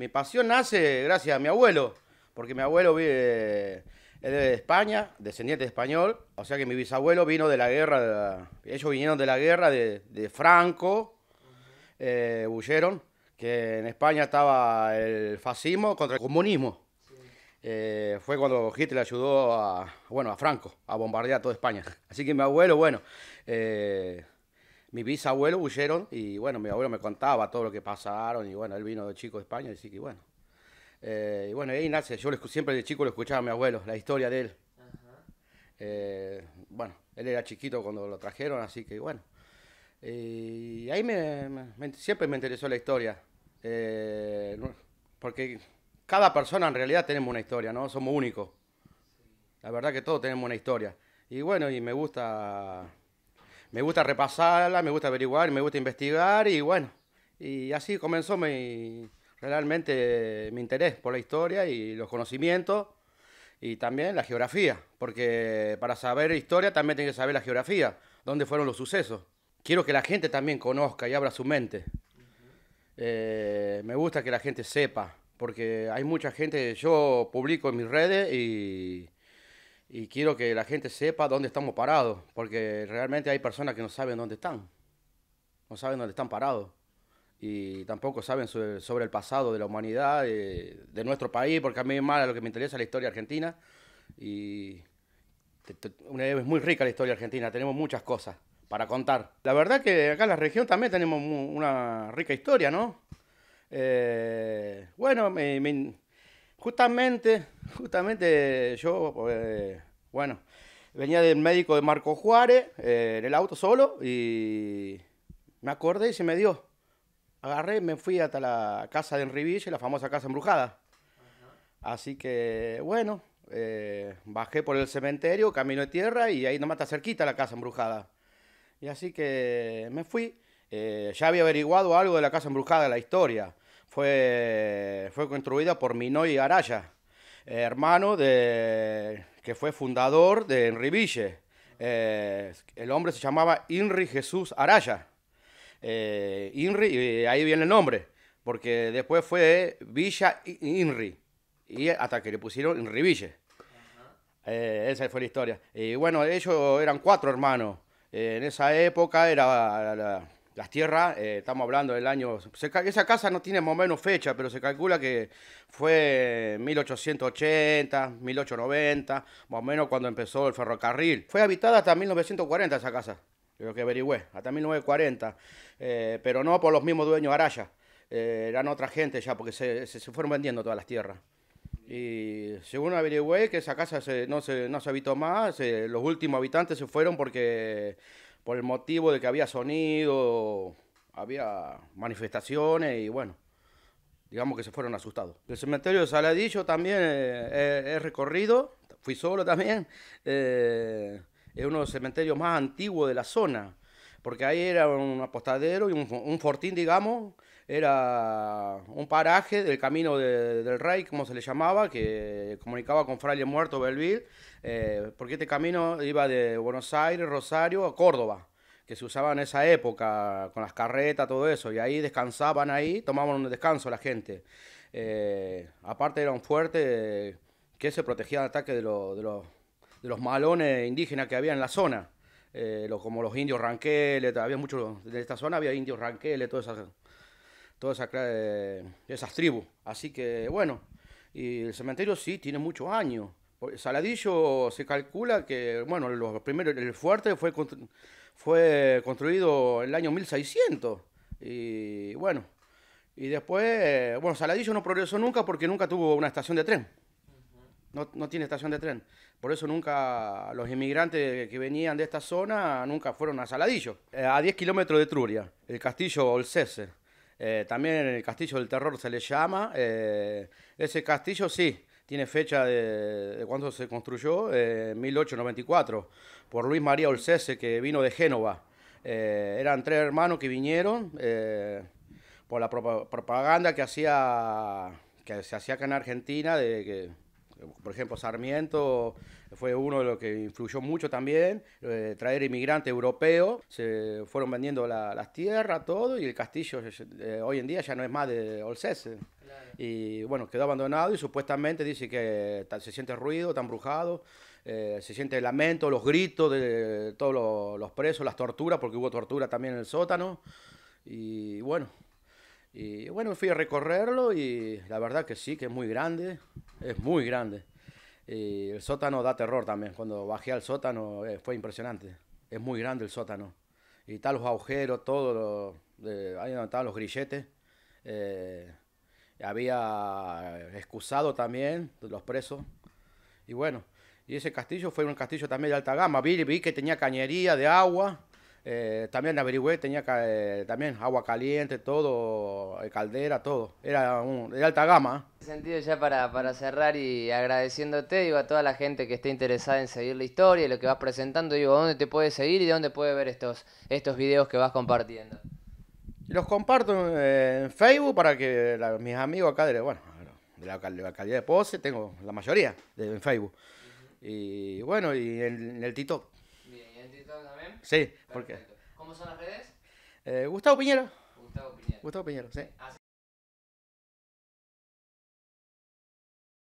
Mi pasión nace gracias a mi abuelo, porque mi abuelo vive, eh, es de España, descendiente español, o sea que mi bisabuelo vino de la guerra, ellos vinieron de la guerra de, Franco, eh, huyeron, que en España estaba el fascismo contra el comunismo. Eh, fue cuando Hitler ayudó a, bueno, a Franco a bombardear toda España. Así que mi abuelo, bueno, mi bisabuelo huyeron y bueno, mi abuelo me contaba todo lo que pasaron y bueno, él vino de chico de España, así que bueno. Eh, y bueno, ahí nace, yo siempre de chico le escuchaba a mi abuelo, la historia de él. Eh, bueno, él era chiquito cuando lo trajeron, así que bueno. y ahí siempre me interesó la historia, eh, porque cada persona en realidad tenemos una historia, ¿no? Somos únicos. La verdad que todos tenemos una historia. Y bueno, y me gusta me gusta repasarla, me gusta averiguar, me gusta investigar y bueno, y así comenzó mi, realmente mi interés por la historia y los conocimientos y también la geografía, porque para saber historia también tiene que saber la geografía, dónde fueron los sucesos. Quiero que la gente también conozca y abra su mente. Eh, me gusta que la gente sepa, porque hay mucha gente, yo publico en mis redes y y quiero que la gente sepa dónde estamos parados, porque realmente hay personas que no saben dónde están, no saben dónde están parados y tampoco saben sobre, el pasado de la humanidad, eh, de, nuestro país, porque a mí más lo que me interesa es la historia argentina y es muy rica la historia argentina, tenemos muchas cosas para contar. La verdad que acá en la región también tenemos una rica historia, ¿no? Eh, bueno, me, Justamente, justamente yo, eh, bueno, venía del médico de Marco Juárez eh, en el auto solo y me acordé y se me dio. Agarré, y me fui hasta la casa de Henry la famosa casa embrujada. Así que, bueno, eh, bajé por el cementerio, camino de tierra y ahí nomás está cerquita la casa embrujada. Y así que me fui. ya había averiguado algo de la casa embrujada, la historia fue, construida por Minoy Araya, hermano de, que fue fundador de Enriville. Eh, el hombre se llamaba Inri Jesús Araya. Eh, Inri, ahí viene el nombre, porque después fue Villa Inri, y hasta que le pusieron Enriville. Eh, esa fue la historia. Y bueno, ellos eran cuatro hermanos. Eh, en esa época era... la, las tierras, eh, estamos hablando del año... esa casa no tiene más o menos fecha, pero se calcula que fue 1880, 1890, más o menos cuando empezó el ferrocarril. Fue habitada hasta 1940 esa casa, lo que averigüé, hasta 1940, eh, pero no por los mismos dueños Araya. Eh, eran otra gente ya, porque se, fueron vendiendo todas las tierras. Y según averigüé que esa casa no, se, no se habitó más, los últimos habitantes se fueron porque por el motivo de que había sonido, había manifestaciones y bueno, digamos que se fueron asustados. El cementerio de Saladillo también he, eh, eh, recorrido, fui solo también, eh, es uno de los cementerios más antiguos de la zona, porque ahí era un apostadero y un fortín, digamos, era un paraje del camino del rey, como se le llamaba, que comunicaba con Fraile Muerto Belville, eh, porque este camino iba de Buenos Aires, Rosario a Córdoba, que se usaba en esa época, con las carretas, todo eso, y ahí descansaban ahí, tomaban un descanso la gente. Eh, aparte era un fuerte eh, que se protegía del ataque de, los malones indígenas que había en la zona. como los indios ranqueles, había muchos, en esta zona había indios ranqueles, todas esas Todas eh, esas tribus. Así que bueno, y el cementerio sí tiene muchos años. Saladillo se calcula que, bueno, los primeros, el fuerte fue, fue construido en el año 1600. Y bueno, y después, bueno, Saladillo no progresó nunca porque nunca tuvo una estación de tren. No, no, tiene estación de tren. Por eso nunca los inmigrantes que venían de esta zona nunca fueron a Saladillo. Eh, a 10 kilómetros de Truria, el castillo Olcese. Eh, también el Castillo del Terror se le llama. Eh, ese castillo sí, tiene fecha de, cuando cuándo se construyó, eh, en 1894, por Luis María Olcese, que vino de Génova. Eh, eran tres hermanos que vinieron por la propaganda que hacía que se hacía acá en Argentina de que por ejemplo, Sarmiento fue uno de los que influyó mucho también, eh, traer inmigrante europeos, se fueron vendiendo las tierras, todo, y el castillo eh, eh, hoy en día ya no es más de Olcese. Y bueno, quedó abandonado y supuestamente dice que se siente ruido, tan brujado. se siente el lamento, los gritos de todos los presos, las torturas, porque hubo tortura también en el sótano. Y bueno, y bueno, fui a recorrerlo y la verdad que sí, que es muy grande, es muy grande. Y el sótano da terror también, cuando bajé al sótano eh, fue impresionante, es muy grande el sótano. Y están los agujeros, todo, ahí donde estaban los grilletes. Eh, había excusado también los presos. Y bueno, y ese castillo fue un castillo también de alta gama. vi que tenía cañería de agua, eh, también averigüé, tenía eh, también agua caliente, todo, eh, caldera, todo. Era de alta gama. En sentido, ya para, cerrar y agradeciéndote, digo, a toda la gente que esté interesada en seguir la historia y lo que vas presentando, digo, ¿dónde te puedes seguir y de dónde puedes ver estos, estos videos que vas compartiendo? Los comparto en Facebook para que mis amigos acá, de, bueno, de la, calidad de pose, tengo la mayoría en Facebook. Y bueno, y en, el Tito ¿En también? Sí, Perfecto. ¿Cómo son las redes? Eh, Gustavo Piñero. Gustavo Piñero. Gustavo Piñero, sí.